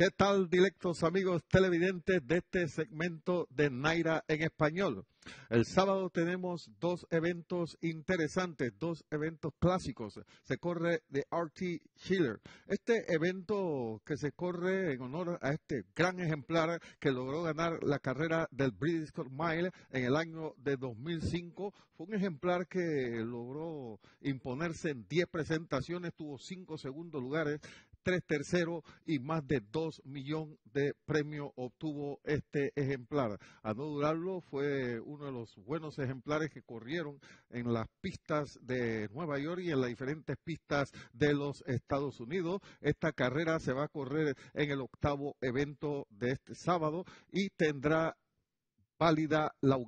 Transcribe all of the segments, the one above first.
¿Qué tal, directos amigos televidentes de este segmento de Naira en español? El sábado tenemos dos eventos interesantes, dos eventos clásicos. Se corre de Artie Schiller. Este evento que se corre en honor a este gran ejemplar que logró ganar la carrera del British Mile en el año de 2005. Fue un ejemplar que logró imponerse en 10 presentaciones, tuvo cinco segundos lugares tres terceros y más de dos millones de premios obtuvo este ejemplar. A no durarlo, fue uno de los buenos ejemplares que corrieron en las pistas de Nueva York y en las diferentes pistas de los Estados Unidos. Esta carrera se va a correr en el octavo evento de este sábado y tendrá válida la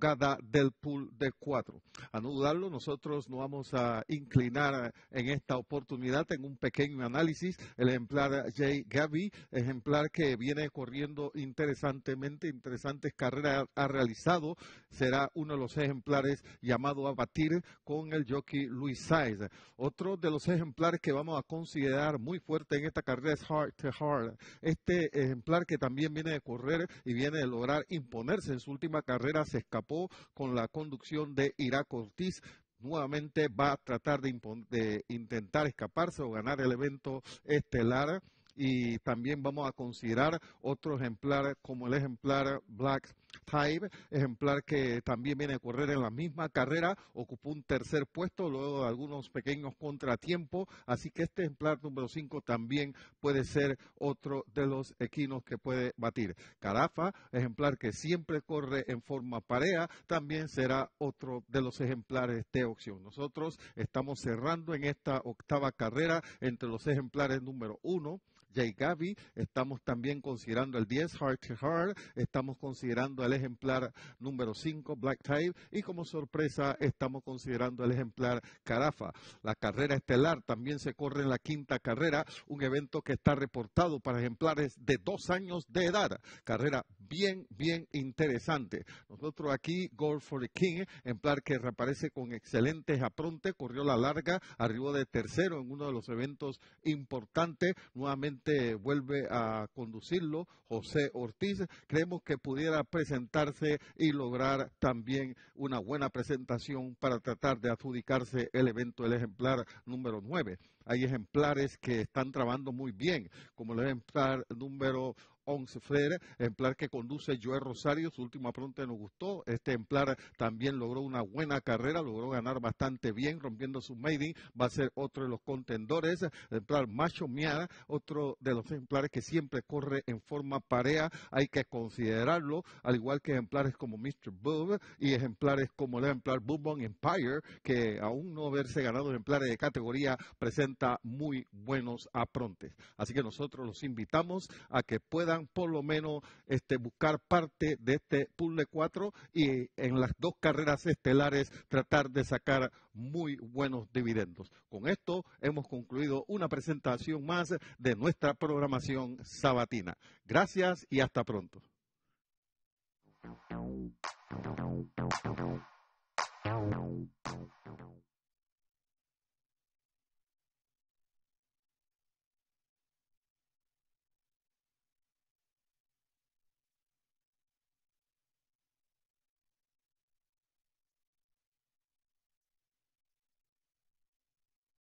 del pool de cuatro. A no dudarlo, nosotros nos vamos a inclinar en esta oportunidad en un pequeño análisis. El ejemplar Jay Gaby, ejemplar que viene corriendo interesantemente, interesantes carreras ha realizado, será uno de los ejemplares llamado a batir con el jockey Luis Saez. Otro de los ejemplares que vamos a considerar muy fuerte en esta carrera es Heart to Heart. Este ejemplar que también viene de correr y viene de lograr imponerse en su última carrera se escapó con la conducción de Irak Ortiz, nuevamente va a tratar de, de, intentar escaparse o ganar el evento estelar. Y también vamos a considerar otro ejemplar como el ejemplar Black Hive, ejemplar que también viene a correr en la misma carrera, ocupó un tercer puesto luego de algunos pequeños contratiempos, así que este ejemplar número 5 también puede ser otro de los equinos que puede batir. Carafa, ejemplar que siempre corre en forma pareja, también será otro de los ejemplares de opción. Nosotros estamos cerrando en esta octava carrera entre los ejemplares número 1, Jay Gaby, estamos también considerando el 10, Heart to Heart, estamos considerando el ejemplar número 5, Black Tide y como sorpresa estamos considerando el ejemplar Carafa. La carrera estelar también se corre en la quinta carrera, un evento que está reportado para ejemplares de dos años de edad. Carrera bien, bien interesante. Nosotros aquí, Gold for the King, ejemplar que reaparece con excelentes aprontes, corrió la larga, arribó de tercero en uno de los eventos importantes, nuevamente vuelve a conducirlo José Ortiz. Creemos que pudiera presentarse y lograr también una buena presentación para tratar de adjudicarse el evento del ejemplar número 9. Hay ejemplares que están trabajando muy bien, como el ejemplar número Freire, ejemplar que conduce Joe Rosario, su último apronte nos gustó, este ejemplar también logró una buena carrera, logró ganar bastante bien, rompiendo su maiden, va a ser otro de los contendores, ejemplar Macho Mia otro de los ejemplares que siempre corre en forma pareja, hay que considerarlo, al igual que ejemplares como Mr. Boob y ejemplares como el ejemplar Bourbon Empire, que aún no haberse ganado ejemplares de categoría, presenta muy buenos aprontes. Así que nosotros los invitamos a que puedan por lo menos este, buscar parte de este puzzle 4 y en las dos carreras estelares tratar de sacar muy buenos dividendos. Con esto hemos concluido una presentación más de nuestra programación sabatina. Gracias y hasta pronto.